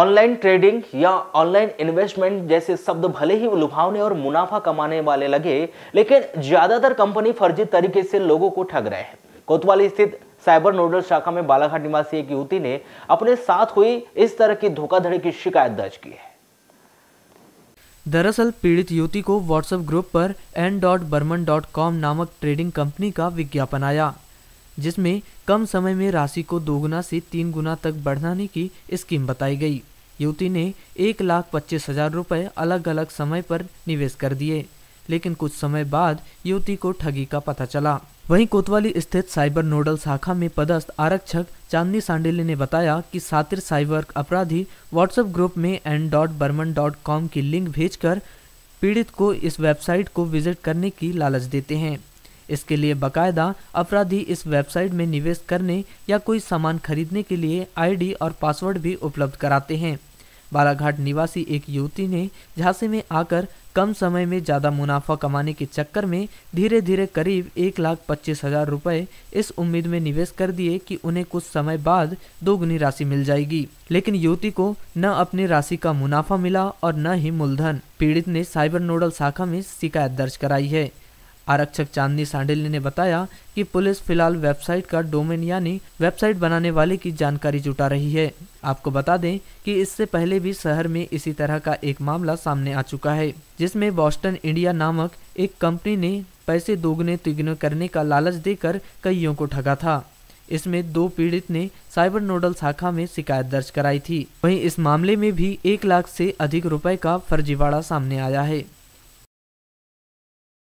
online trading या online investment जैसे शब्द भले ही लुभावने और मुनाफा कमाने वाले लगे लेकिन ज्यादातर कंपनी फर्जी तरीके से लोगों को ठग रहे हैं कोतवाली स्थित साइबर नोडल शाखा में बालाघाट निवासी एक युवती ने अपने साथ हुई इस तरह की धोखाधड़ी की शिकायत दर्ज की है दरअसल पीड़ित युवती को व्हाट्सएप ग्रुप पर एन नामक ट्रेडिंग कंपनी का विज्ञापन आया जिसमें कम समय में राशि को दोगुना से तीन गुना तक बढ़ाने की स्कीम बताई गई युवती ने एक लाख पच्चीस हजार रुपये अलग अलग समय पर निवेश कर दिए लेकिन कुछ समय बाद युवती को ठगी का पता चला वहीं कोतवाली स्थित साइबर नोडल शाखा में पदस्थ आरक्षक चांदनी सांडेले ने बताया कि सातिर साइबर अपराधी व्हाट्सएप ग्रुप में N dot Burman dot com की लिंक भेजकर पीड़ित को इस वेबसाइट को विजिट करने की लालच देते हैं इसके लिए बकायदा अपराधी इस वेबसाइट में निवेश करने या कोई सामान खरीदने के लिए आईडी और पासवर्ड भी उपलब्ध कराते हैं बालाघाट निवासी एक युवती ने झांसी में आकर कम समय में ज़्यादा मुनाफा कमाने के चक्कर में धीरे धीरे करीब एक लाख पच्चीस हजार रुपये इस उम्मीद में निवेश कर दिए कि उन्हें कुछ समय बाद दोगुनी राशि मिल जाएगी लेकिन युवती को न अपनी राशि का मुनाफा मिला और न ही मूलधन पीड़ित ने साइबर नोडल शाखा में शिकायत दर्ज कराई है आरक्षक चांदनी सांडेली ने बताया कि पुलिस फिलहाल वेबसाइट का डोमेन यानी वेबसाइट बनाने वाले की जानकारी जुटा रही है आपको बता दें कि इससे पहले भी शहर में इसी तरह का एक मामला सामने आ चुका है जिसमें बॉस्टन इंडिया नामक एक कंपनी ने पैसे दोगुने तिगुने करने का लालच देकर कईयों को ठगा था इसमें दो पीड़ित ने साइबर नोडल शाखा में शिकायत दर्ज कराई थी वहीं इस मामले में भी एक लाख से अधिक रुपए का फर्जीवाड़ा सामने आया है